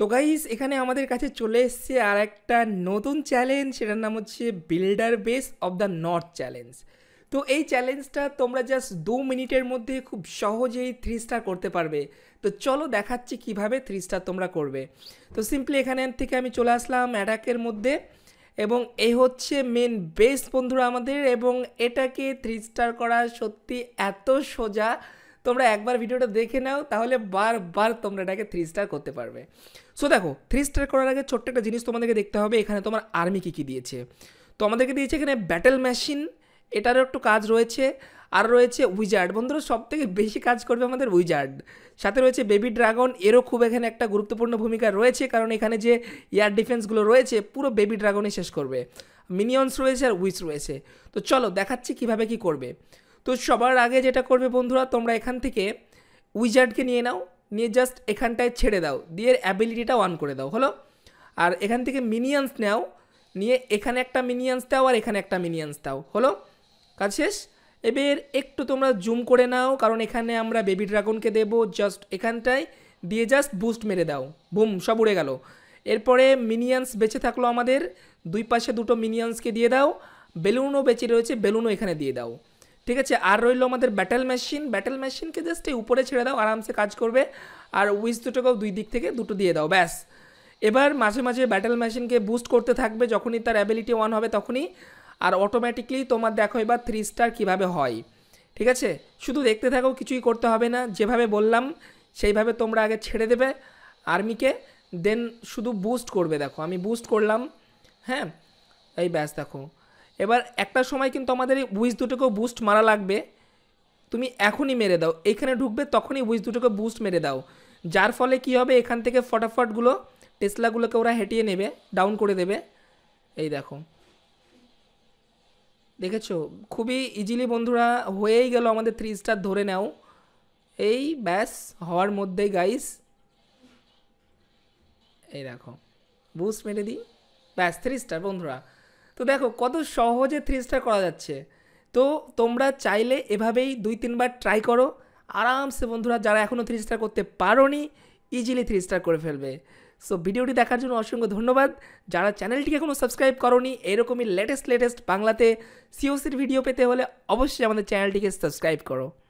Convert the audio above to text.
তো গাইস এখানে আমাদের কাছে চলে এসছে আর একটা নতুন চ্যালেঞ্জ সেটার নাম হচ্ছে builder base of the north challenge তো এই চ্যালেঞ্জটা তোমরা জাস্ট দু মিনিটের মধ্যে খুব সহজেই থ্রি স্টার করতে পারবে তো চলো দেখাচ্ছি কিভাবে থ্রি স্টার তোমরা করবে তো সিম্পলি এখানে থেকে আমি চলে আসলাম অ্যাটাকের মধ্যে এবং এই হচ্ছে মেন বেস বন্ধুরা আমাদের এবং এটাকে থ্রি স্টার করা সত্যি এত সোজা তোমরা একবার ভিডিওটা দেখে নাও তাহলে বারবার তোমরা এটাকে থ্রি স্টার করতে পারবে সো দেখো থ্রি স্টার করার আগে ছোট্ট একটা জিনিস তোমাদেরকে দেখতে হবে এখানে তোমার আর্মি কী কী দিয়েছে তো আমাদেরকে দিয়েছে এখানে ব্যাটেল মেশিন এটারও একটু কাজ রয়েছে আর রয়েছে উইজার্ড বন্ধুরা সব থেকে বেশি কাজ করবে আমাদের উইজার্ড সাথে রয়েছে বেবি ড্রাগন এরও খুব এখানে একটা গুরুত্বপূর্ণ ভূমিকা রয়েছে কারণ এখানে যে এয়ার ডিফেন্সগুলো রয়েছে পুরো বেবি ড্রাগনে শেষ করবে মিনিয়ন্স রয়েছে আর উইস রয়েছে তো চলো দেখাচ্ছি কিভাবে কি করবে তো সবার আগে যেটা করবে বন্ধুরা তোমরা এখান থেকে উইজার্ডকে নিয়ে নাও নিয়ে জাস্ট এখানটায় ছেড়ে দাও দিয়ে অ্যাবিলিটিটা অন করে দাও হলো আর এখান থেকে মিনিয়ান্স নাও নিয়ে এখানে একটা মিনিয়ান্স দাও আর এখানে একটা মিনিয়ান্স দাও হলো কাজ শেষ এবার একটু তোমরা জুম করে নাও কারণ এখানে আমরা বেবি ড্রাগনকে দেব জাস্ট এখানটায় দিয়ে জাস্ট বুস্ট মেরে দাও বুম সব উড়ে গেল এরপরে মিনিয়ান্স বেঁচে থাকলো আমাদের দুই পাশে দুটো মিনিয়ান্সকে দিয়ে দাও বেলুনও বেঁচে রয়েছে বেলুনও এখানে দিয়ে দাও ঠিক আছে আর রইল আমাদের ব্যাটেল মেশিন ব্যাটেল মেশিনকে জাস্ট এই উপরে ছেড়ে দাও আরামসে কাজ করবে আর উইস দুটোকেও দুই দিক থেকে দুটো দিয়ে দাও ব্যাস এবার মাঝে মাঝে ব্যাটেল মেশিনকে বুস্ট করতে থাকবে যখনই তার অ্যাবিলিটি ওয়ান হবে তখনই আর অটোমেটিকলি তোমার দেখো এবার থ্রি স্টার কীভাবে হয় ঠিক আছে শুধু দেখতে থাকো কিছুই করতে হবে না যেভাবে বললাম সেইভাবে তোমরা আগে ছেড়ে দেবে আর্মিকে দেন শুধু বুস্ট করবে দেখো আমি বুস্ট করলাম হ্যাঁ এই ব্যাস দেখো এবার একটা সময় কিন্তু আমাদের এই উইস দুটোকেও বুস্ট মারা লাগবে তুমি এখনই মেরে দাও এখানে ঢুকবে তখনই উইস দুটোকে বুস্ট মেরে দাও যার ফলে কি হবে এখান থেকে ফটাফটগুলো টেসলাগুলোকে ওরা হেঁটিয়ে নেবে ডাউন করে দেবে এই দেখো দেখেছো খুবই ইজিলি বন্ধুরা হয়েই গেল আমাদের থ্রি স্টার ধরে নাও এই ব্যাস হওয়ার মধ্যেই গাইস এই দেখো বুস্ট মেরে দিই ব্যাস থ্রি স্টার বন্ধুরা তো দেখো কত সহজে থ্রি স্টার করা যাচ্ছে তো তোমরা চাইলে এভাবেই দুই তিনবার ট্রাই করো আরামসে বন্ধুরা যারা এখনও থ্রি স্টার করতে পারোনি ইজিলি থ্রি স্টার করে ফেলবে সো ভিডিওটি দেখার জন্য অসংখ্য ধন্যবাদ যারা চ্যানেলটিকে এখনও সাবস্ক্রাইব করনি এরকমই লেটেস্ট লেটেস্ট বাংলাতে সিওসির ভিডিও পেতে হলে অবশ্যই আমাদের চ্যানেলটিকে সাবস্ক্রাইব করো